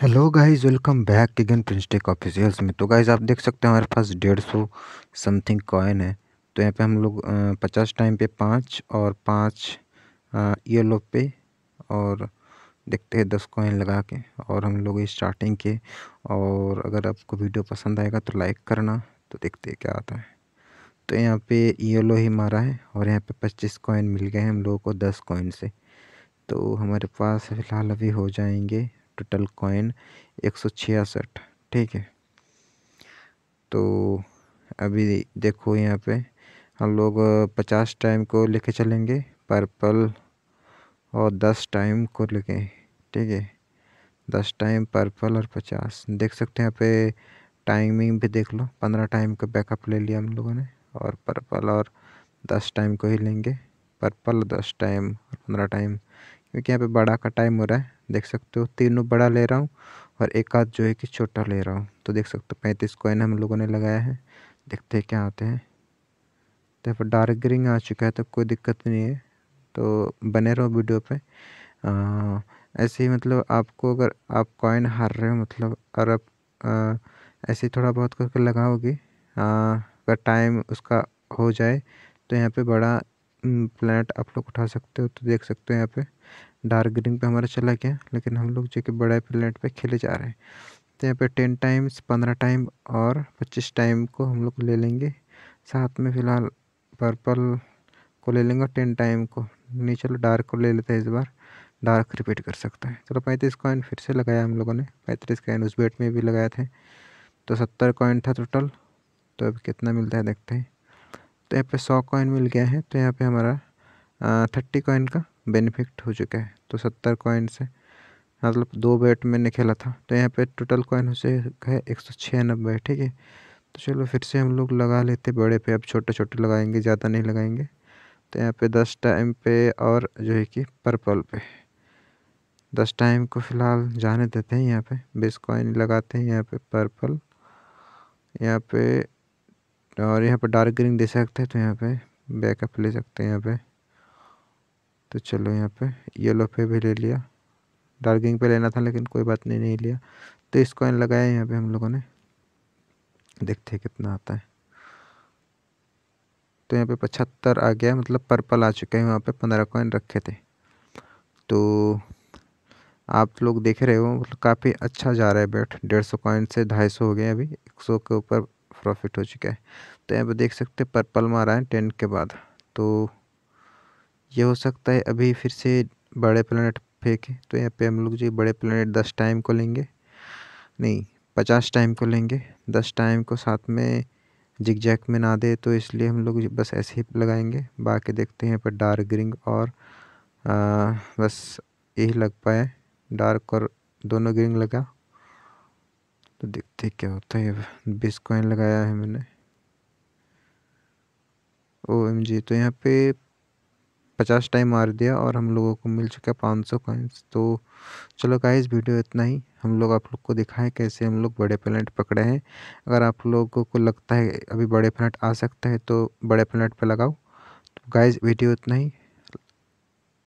hello guys welcome back again prince tech officials में तो guys आप देख सकते हैं हमारे पास डेढ़ सौ समथिंग कॉइन है तो यहाँ पे हम लोग पचास टाइम पे पाँच और पाँच येलो पे और देखते हैं दस कॉइन लगा के और हम लोग स्टार्टिंग के और अगर आपको वीडियो पसंद आएगा तो लाइक करना तो देखते हैं क्या आता है तो यहाँ पे येलो ही मारा है और यहाँ पे पच्चीस कॉइन मिल गए हैं हम लोगों को दस कॉइन से तो हमारे पास फ़िलहाल अभी हो जाएंगे टोटल कॉइन एक सौ छियासठ ठीक है तो अभी देखो यहाँ पे हम लोग पचास टाइम को लेके चलेंगे पर्पल और दस टाइम को लेके ठीक है दस टाइम पर्पल और पचास देख सकते हैं यहाँ पे टाइमिंग भी देख लो पंद्रह टाइम का बैकअप ले लिया हम लोगों ने और पर्पल और दस टाइम को ही लेंगे पर्पल दस टाइम और पंद्रह टाइम क्योंकि यहाँ पे बड़ा का टाइम हो रहा है देख सकते हो तीनों बड़ा ले रहा हूँ और एक आध जो है कि छोटा ले रहा हूँ तो देख सकते हो पैंतीस कॉइन हम लोगों ने लगाया है देखते हैं क्या आते हैं तो फिर डार्क ग्रीन आ चुका है तो कोई दिक्कत नहीं है तो बने रहो वीडियो पे ऐसे ही मतलब आपको अगर आप कॉइन हार रहे हो मतलब और आप ऐसे ही थोड़ा बहुत करके लगाओगे अगर टाइम उसका हो जाए तो यहाँ पे बड़ा प्लानट हम्म, आप लोग उठा सकते हो तो देख सकते हो यहाँ पे डार्क ग्रीन पे हमारा चला गया लेकिन हम लोग जो कि बड़े प्लेट पे खेले जा रहे हैं तो यहाँ पे टेन टाइम्स पंद्रह टाइम और पच्चीस टाइम को हम लोग ले लेंगे साथ में फ़िलहाल पर्पल को ले लेंगे टेन टाइम को नहीं चलो डार्क को ले लेते हैं इस बार डार्क रिपीट कर सकता है चलो पैंतीस कॉइन फिर से लगाया हम लोगों ने पैंतीस कॉइन उस बेट में भी लगाए थे तो सत्तर कॉइन था टोटल तो अब कितना मिलता है देखते हैं तो यहाँ पे सौ कॉइन मिल गया है तो यहाँ पे हमारा थर्टी कॉइन का बेनिफिट हो चुका है तो सत्तर कॉइन से मतलब दो बैट मैंने खेला था तो यहाँ पे टोटल कॉइन हो चुका है एक सौ छियानबे ठीक है तो चलो फिर से हम लोग लगा लेते बड़े पे अब छोटे छोटे लगाएंगे ज़्यादा नहीं लगाएंगे तो यहाँ पे दस टाइम पे और जो है कि पर्पल पे दस टाइम को फ़िलहाल जाने देते हैं यहाँ पे बीस कॉइन लगाते हैं यहाँ पे पर्पल यहाँ पे और यहाँ पे डार्क ग्रीन दे सकते हैं तो यहाँ पे बैकअप ले सकते हैं यहाँ पे तो चलो यहाँ पे येलो पे भी ले लिया डार्किंग पे लेना था लेकिन कोई बात नहीं नहीं लिया तो इस कॉइन लगाया यहाँ पे हम लोगों ने देखते हैं कितना आता है तो यहाँ पे पचहत्तर आ गया मतलब पर्पल आ चुके हैं वहाँ पे पंद्रह कॉइन रखे थे तो आप लोग देख रहे हो मतलब काफ़ी अच्छा जा रहा है बैट डेढ़ सौ कॉइन से ढाई सौ हो गए अभी एक सौ के ऊपर प्रॉफिट हो चुका है तो यहाँ पे देख सकते हैं पर्पल मारा है टेन के बाद तो ये हो सकता है अभी फिर से बड़े प्लानट फेंके तो यहाँ पे हम लोग जो बड़े प्लानट दस टाइम को लेंगे नहीं पचास टाइम को लेंगे दस टाइम को साथ में जिग जैक में ना दे तो इसलिए हम लोग बस ऐसे ही लगाएंगे बाकी देखते हैं पर डार्क ग्रीन और आ, बस यही लग पाए डार्क और दोनों ग्रीन लगा तो देखते क्या होता है बीस कॉइन लगाया है मैंने ओ एम जी तो यहाँ पे पचास टाइम मार दिया और हम लोगों को मिल चुका है पाँच सौ कॉइन्स तो चलो गाइस वीडियो इतना ही हम लोग आप लोग को दिखाएं कैसे हम लोग बड़े प्लेनेट पकड़े हैं अगर आप लोगों को लगता है अभी बड़े प्लेनेट आ सकता है तो बड़े प्लेनेट पर लगाओ तो गाइस वीडियो इतना ही